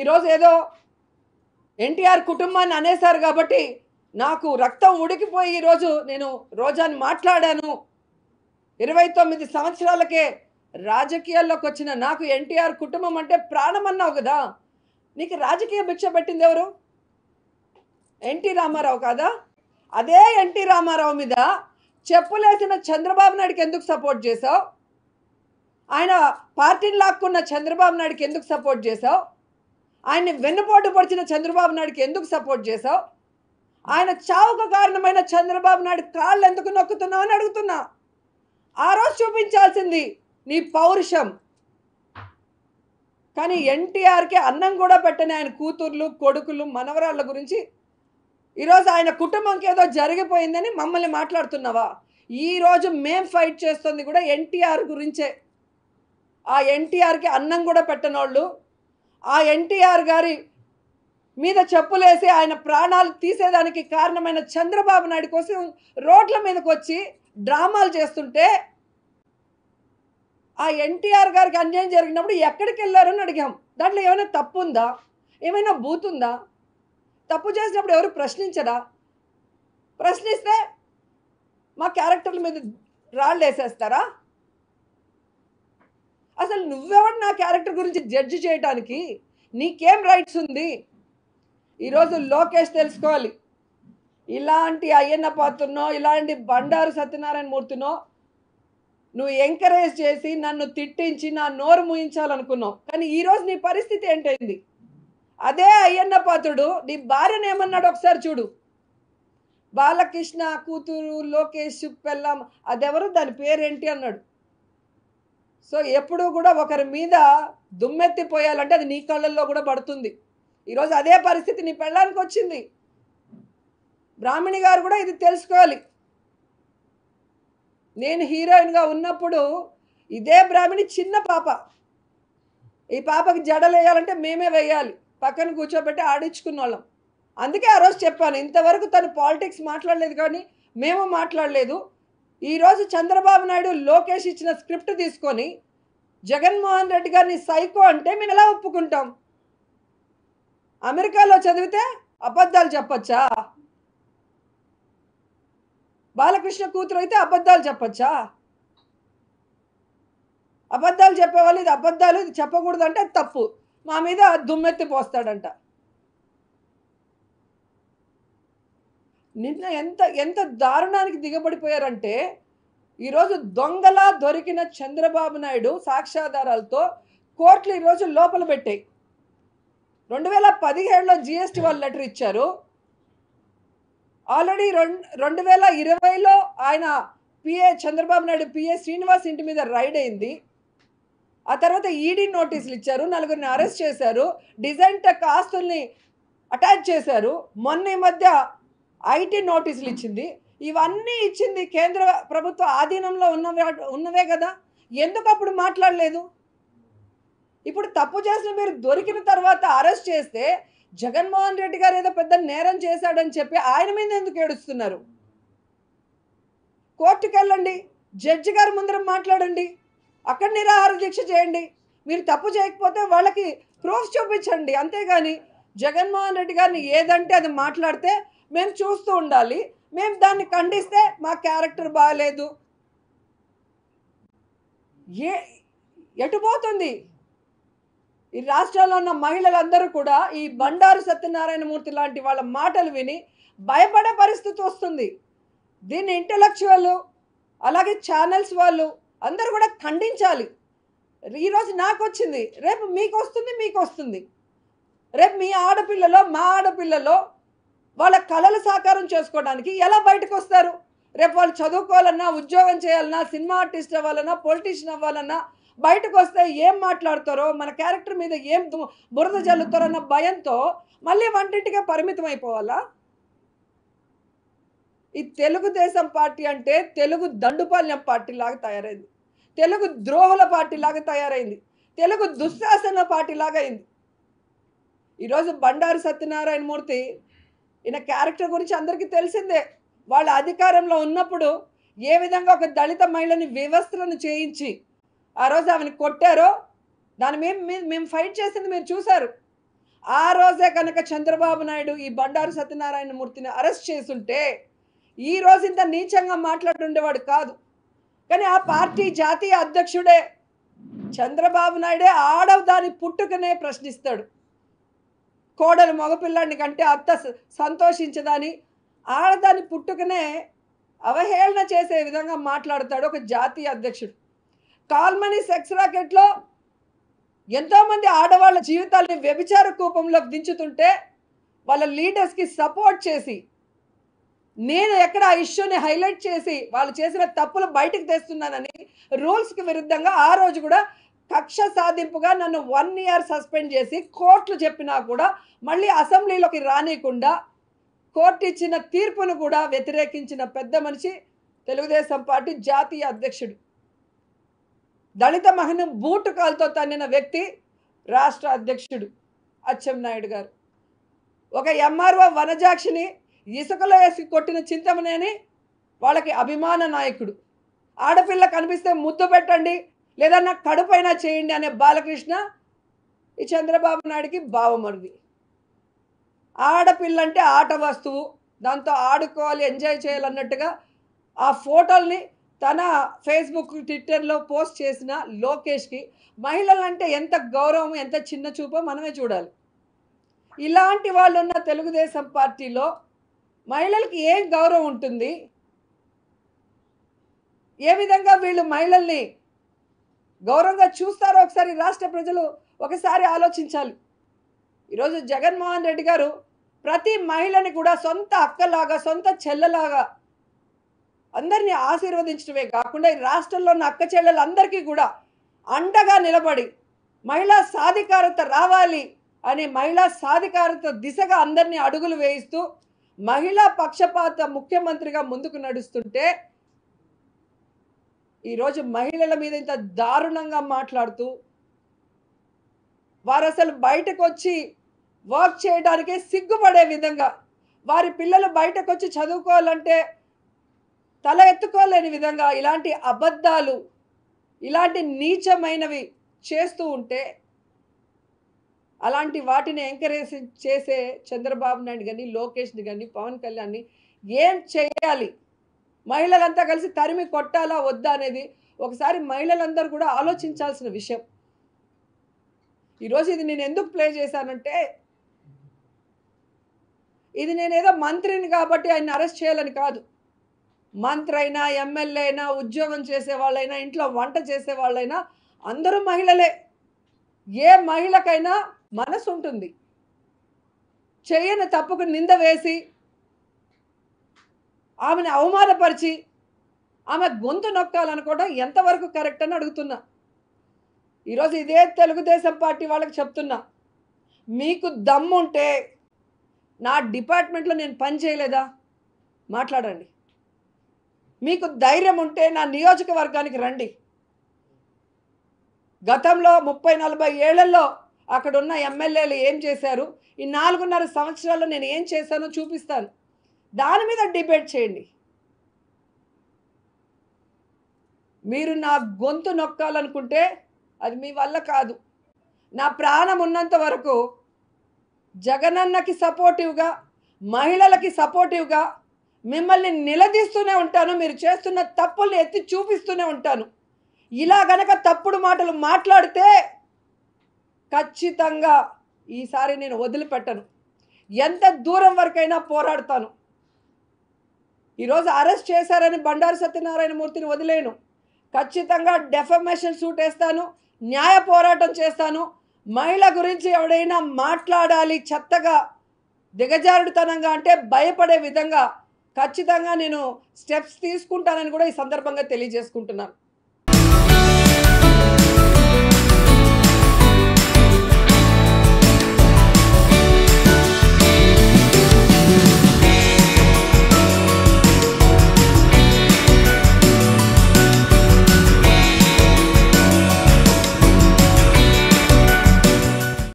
ఈరోజు ఏదో ఎన్టీఆర్ కుటుంబాన్ని అనేశారు కాబట్టి నాకు రక్తం ఉడికిపోయి ఈరోజు నేను రోజాని మాట్లాడాను ఇరవై తొమ్మిది సంవత్సరాలకే రాజకీయాల్లోకి వచ్చిన నాకు ఎన్టీఆర్ కుటుంబం అంటే ప్రాణం అన్నావు కదా నీకు రాజకీయ భిక్ష పెట్టింది ఎవరు ఎన్టీ రామారావు కాదా అదే ఎన్టీ రామారావు మీద చెప్పులేసిన చంద్రబాబు నాయుడుకి ఎందుకు సపోర్ట్ చేశావు ఆయన పార్టీని లాక్కున్న చంద్రబాబు నాయుడికి ఎందుకు సపోర్ట్ చేశావు ఆయన వెన్నుపోటు పొడిచిన చంద్రబాబు నాయుడికి ఎందుకు సపోర్ట్ చేశావు ఆయన చావుకు కారణమైన చంద్రబాబు నాయుడు కాళ్ళు ఎందుకు నొక్కుతున్నావు అని అడుగుతున్నా ఆ రోజు చూపించాల్సింది నీ పౌరుషం కానీ ఎన్టీఆర్కి అన్నం కూడా పెట్టని ఆయన కూతుర్లు కొడుకులు మనవరాళ్ళ గురించి ఈరోజు ఆయన కుటుంబంకి ఏదో జరిగిపోయిందని మమ్మల్ని మాట్లాడుతున్నావా ఈరోజు మేం ఫైట్ చేస్తుంది కూడా ఎన్టీఆర్ గురించే ఆ ఎన్టీఆర్కి అన్నం కూడా పెట్టనోళ్ళు ఆ ఎన్టీఆర్ గారి మీద చెప్పులేసి ఆయన ప్రాణాలు తీసేదానికి కారణమైన చంద్రబాబు నాయుడు కోసం రోడ్ల మీదకి వచ్చి డ్రామాలు చేస్తుంటే ఆ ఎన్టీఆర్ గారికి అన్యాయం జరిగినప్పుడు ఎక్కడికి వెళ్ళారని అడిగాం దాంట్లో ఏమైనా తప్పు ఉందా ఏమైనా బూతుందా తప్పు చేసినప్పుడు ఎవరు ప్రశ్నించరా ప్రశ్నిస్తే మా క్యారెక్టర్ల మీద రాళ్ళు వేసేస్తారా అసలు నువ్వెవరు నా క్యారెక్టర్ గురించి జడ్జ్ చేయడానికి నీకేం రైట్స్ ఉంది ఈరోజు లోకేష్ తెలుసుకోవాలి ఇలాంటి అయ్యన్న పాత్రనో ఇలాంటి బండారు సత్యనారాయణ మూర్తినో నువ్వు ఎంకరేజ్ చేసి నన్ను తిట్టించి నా నోరు ముయించాలనుకున్నావు కానీ ఈరోజు నీ పరిస్థితి ఏంటైంది అదే అయ్యన్న పాత్రుడు నీ భార్యను ఏమన్నాడు ఒకసారి చూడు బాలకృష్ణ కూతురు లోకేష్ పెళ్ళాం అదెవరు దాని పేరేంటి అన్నాడు సో ఎప్పుడూ కూడా ఒకరి మీద దుమ్మెత్తిపోయాలంటే అది నీ కళ్ళల్లో కూడా పడుతుంది ఈరోజు అదే పరిస్థితి నీ పెళ్ళానికి వచ్చింది బ్రాహ్మణి గారు కూడా ఇది తెలుసుకోవాలి నేను హీరోయిన్గా ఉన్నప్పుడు ఇదే బ్రాహ్మణి చిన్న పాప ఈ పాపకి జడలు వేయాలంటే మేమే వేయాలి పక్కన కూర్చోబెట్టి ఆడించుకున్న వాళ్ళం అందుకే ఆ రోజు చెప్పాను ఇంతవరకు తను పాలిటిక్స్ మాట్లాడలేదు కానీ మేము మాట్లాడలేదు ఈరోజు చంద్రబాబు నాయుడు లోకేష్ ఇచ్చిన స్క్రిప్ట్ తీసుకొని జగన్మోహన్ రెడ్డి గారిని సైకో అంటే మేము ఎలా ఒప్పుకుంటాం అమెరికాలో చదివితే అబద్ధాలు చెప్పచ్చా బాలకృష్ణ కూతురు అయితే అబద్ధాలు చెప్పచ్చా అబద్ధాలు చెప్పేవాళ్ళు ఇది అబద్ధాలు ఇది చెప్పకూడదంటే తప్పు మా మీద దుమ్మెత్తి పోస్తాడంట నిన్న ఎంత ఎంత దారుణానికి దిగబడిపోయారంటే ఈరోజు దొంగలా దొరికిన చంద్రబాబు నాయుడు సాక్ష్యాధారాలతో కోర్టులు ఈరోజు లోపల పెట్టాయి రెండు వేల పదిహేడులో జిఎస్టీ వాళ్ళు లెటర్ ఇచ్చారు ఆల్రెడీ రెండు రెండు వేల ఇరవైలో ఆయన పిఏ చంద్రబాబు నాయుడు పిఏ శ్రీనివాస్ ఇంటి మీద రైడ్ అయింది ఆ తర్వాత ఈడీ నోటీసులు ఇచ్చారు నలుగురిని అరెస్ట్ చేశారు డిజైన్ టెక్ ఆస్తుల్ని అటాచ్ చేశారు మొన్న ఈ మధ్య ఐటీ నోటీసులు ఇచ్చింది ఇవన్నీ ఇచ్చింది కేంద్ర ప్రభుత్వ ఆధీనంలో ఉన్న ఉన్నవే కదా ఎందుకు అప్పుడు మాట్లాడలేదు ఇప్పుడు తప్పు చేసిన మీరు దొరికిన తర్వాత అరెస్ట్ చేస్తే జగన్మోహన్ రెడ్డి గారు ఏదో పెద్ద నేరం చేశాడని చెప్పి ఆయన మీద ఎందుకు ఏడుస్తున్నారు కోర్టుకు వెళ్ళండి జడ్జి గారి ముందర మాట్లాడండి అక్కడ నిరాహార దీక్ష చేయండి మీరు తప్పు చేయకపోతే వాళ్ళకి ప్రూఫ్ చూపించండి అంతేగాని జగన్మోహన్ రెడ్డి గారిని ఏదంటే అది మాట్లాడితే మేము చూస్తూ ఉండాలి మేము దాన్ని ఖండిస్తే మా క్యారెక్టర్ బాగాలేదు ఏ ఎటుపోతుంది ఈ రాష్ట్రంలో ఉన్న మహిళలందరూ కూడా ఈ బండారు సత్యనారాయణమూర్తి లాంటి వాళ్ళ మాటలు విని భయపడే పరిస్థితి వస్తుంది దీన్ని ఇంటలెక్చువల్ అలాగే ఛానల్స్ వాళ్ళు అందరూ కూడా ఖండించాలి ఈరోజు నాకు వచ్చింది రేపు మీకు వస్తుంది మీకు వస్తుంది రేపు మీ ఆడపిల్లలో మా ఆడపిల్లలో వాళ్ళ కళలు సాకారం చేసుకోవడానికి ఎలా బయటకు వస్తారు రేపు వాళ్ళు చదువుకోవాలన్నా ఉద్యోగం చేయాలన్నా సినిమా ఆర్టిస్ట్ అవ్వాలన్నా పొలిటీషియన్ అవ్వాలన్నా బయటకు వస్తే ఏం మాట్లాడతారో మన క్యారెక్టర్ మీద ఏం బురద జల్లుతారో అన్న భయంతో మళ్ళీ వంటింటిగా పరిమితం అయిపోవాలా ఈ తెలుగుదేశం పార్టీ అంటే తెలుగు దండుపాల్యం పార్టీ లాగా తయారైంది తెలుగు ద్రోహుల పార్టీ లాగా తయారైంది తెలుగు దుశ్శాసన పార్టీ లాగా అయింది ఈరోజు బండారు సత్యనారాయణ మూర్తి ఈయన క్యారెక్టర్ గురించి అందరికీ తెలిసిందే వాళ్ళ అధికారంలో ఉన్నప్పుడు ఏ విధంగా ఒక దళిత మహిళని వ్యవస్థలను చేయించి ఆ రోజు ఆమెను కొట్టారో దాని మేము మేము ఫైట్ చేసింది మీరు చూశారు ఆ రోజే కనుక చంద్రబాబు నాయుడు ఈ బండారు సత్యనారాయణ మూర్తిని అరెస్ట్ చేసుంటే ఈ రోజు ఇంత నీచంగా మాట్లాడుండేవాడు కాదు కానీ ఆ పార్టీ జాతీయ అధ్యక్షుడే చంద్రబాబు నాయుడే ఆడవ దాని పుట్టుకనే ప్రశ్నిస్తాడు కోడలు మగపిల్లాడిని కంటే అత్త సంతోషించదని ఆడదాని పుట్టుకనే అవహేళన చేసే విధంగా మాట్లాడతాడు ఒక జాతీయ అధ్యక్షుడు కాల్మనీ సెక్స్ రాకెట్లో ఎంతోమంది ఆడవాళ్ళ జీవితాల్ని వ్యభిచార కూపంలోకి దించుతుంటే వాళ్ళ లీడర్స్కి సపోర్ట్ చేసి నేను ఎక్కడ ఆ ఇష్యూని హైలైట్ చేసి వాళ్ళు చేసిన తప్పులు బయటకు తెస్తున్నానని రూల్స్కి విరుద్ధంగా ఆ రోజు కూడా కక్ష సాధింపుగా నన్ను వన్ ఇయర్ సస్పెండ్ చేసి కోర్టులు చెప్పినా కూడా మళ్ళీ అసెంబ్లీలోకి రానియకుండా కోర్టు ఇచ్చిన తీర్పును కూడా వ్యతిరేకించిన పెద్ద మనిషి తెలుగుదేశం పార్టీ జాతీయ అధ్యక్షుడు దళిత మహనం బూటు కాలుతో తన్నిన వ్యక్తి రాష్ట్ర అధ్యక్షుడు అచ్చెన్నాయుడు గారు ఒక ఎంఆర్ఓ వనజాక్షిని ఇసుకలో వేసి కొట్టిన చింతమనేని వాళ్ళకి అభిమాన నాయకుడు ఆడపిల్ల కనిపిస్తే ముద్దు పెట్టండి లేదా నాకు కడుపైనా చేయండి అనే బాలకృష్ణ ఈ చంద్రబాబు నాయుడికి భావమరుది అంటే ఆట వస్తువు దాంతో ఆడుకోవాలి ఎంజాయ్ చేయాలన్నట్టుగా ఆ ఫోటోల్ని తన ఫేస్బుక్ ట్విట్టర్లో పోస్ట్ చేసిన లోకేష్కి మహిళలంటే ఎంత గౌరవం ఎంత చిన్న చూపో మనమే చూడాలి ఇలాంటి వాళ్ళు ఉన్న తెలుగుదేశం పార్టీలో మహిళలకి ఏం గౌరవం ఉంటుంది ఏ విధంగా వీళ్ళు మహిళల్ని గౌరవంగా చూస్తారో ఒకసారి రాష్ట్ర ప్రజలు ఒకసారి ఆలోచించాలి ఈరోజు జగన్మోహన్ రెడ్డి గారు ప్రతి మహిళని కూడా సొంత అక్కలాగా సొంత చెల్లెలాగా అందరినీ ఆశీర్వదించడమే కాకుండా ఈ రాష్ట్రంలో ఉన్న అక్క చెల్లెలందరికీ కూడా అండగా నిలబడి మహిళా సాధికారత రావాలి అనే మహిళా సాధికారత దిశగా అందరినీ అడుగులు వేయిస్తూ మహిళా పక్షపాత ముఖ్యమంత్రిగా ముందుకు నడుస్తుంటే ఈరోజు మహిళల మీద ఇంత దారుణంగా మాట్లాడుతూ వారు అసలు బయటకు వచ్చి వర్క్ చేయడానికే సిగ్గుపడే విధంగా వారి పిల్లలు బయటకు వచ్చి చదువుకోవాలంటే తల ఎత్తుకోలేని విధంగా ఇలాంటి అబద్ధాలు ఇలాంటి నీచమైనవి చేస్తూ ఉంటే అలాంటి వాటిని ఎంకరేజ్ చేసే చంద్రబాబు నాయుడు కానీ లోకేష్ని కానీ పవన్ కళ్యాణ్ని ఏం చేయాలి మహిళలంతా కలిసి తరిమి కొట్టాలా వద్దా అనేది ఒకసారి మహిళలందరూ కూడా ఆలోచించాల్సిన విషయం ఈరోజు ఇది నేను ఎందుకు ప్లే చేశానంటే ఇది నేనేదో మంత్రిని కాబట్టి ఆయన అరెస్ట్ చేయాలని కాదు మంత్రి అయినా ఎమ్మెల్యే అయినా ఉద్యోగం చేసే వాళ్ళైనా ఇంట్లో వంట చేసే వాళ్ళైనా అందరూ మహిళలే ఏ మహిళకైనా మనసు ఉంటుంది చేయని తప్పుకు నింద వేసి ఆమెను అవమానపరిచి ఆమె గొంతు నొక్కాలనుకోవడం ఎంతవరకు కరెక్ట్ అని అడుగుతున్నా ఈరోజు ఇదే తెలుగుదేశం పార్టీ వాళ్ళకి చెప్తున్నా మీకు దమ్ముంటే నా డిపార్ట్మెంట్లో నేను పని చేయలేదా మాట్లాడండి మీకు ధైర్యం ఉంటే నా నియోజకవర్గానికి రండి గతంలో ముప్పై నలభై ఏళ్లలో అక్కడున్న ఎమ్మెల్యేలు ఏం చేశారు ఈ నాలుగున్నర సంవత్సరాల్లో నేను ఏం చేశానో చూపిస్తాను దాని మీద డిబేట్ చేయండి మీరు నా గొంతు నొక్కాలనుకుంటే అది మీ వల్ల కాదు నా ప్రాణం ఉన్నంత వరకు జగనన్నకి సపోర్టివ్గా మహిళలకి సపోర్టివ్గా మిమ్మల్ని నిలదీస్తూనే ఉంటాను మీరు చేస్తున్న తప్పుల్ని ఎత్తి చూపిస్తూనే ఉంటాను ఇలా గనక తప్పుడు మాటలు మాట్లాడితే ఖచ్చితంగా ఈసారి నేను వదిలిపెట్టను ఎంత దూరం వరకైనా పోరాడతాను ఈరోజు అరెస్ట్ చేశారని బండారు సత్యనారాయణ మూర్తిని వదిలేను ఖచ్చితంగా డెఫమేషన్ సూట్ వేస్తాను న్యాయ పోరాటం చేస్తాను మహిళ గురించి ఎవడైనా మాట్లాడాలి చెత్తగా దిగజారుడుతనంగా అంటే భయపడే విధంగా ఖచ్చితంగా నేను స్టెప్స్ తీసుకుంటానని కూడా ఈ సందర్భంగా తెలియజేసుకుంటున్నాను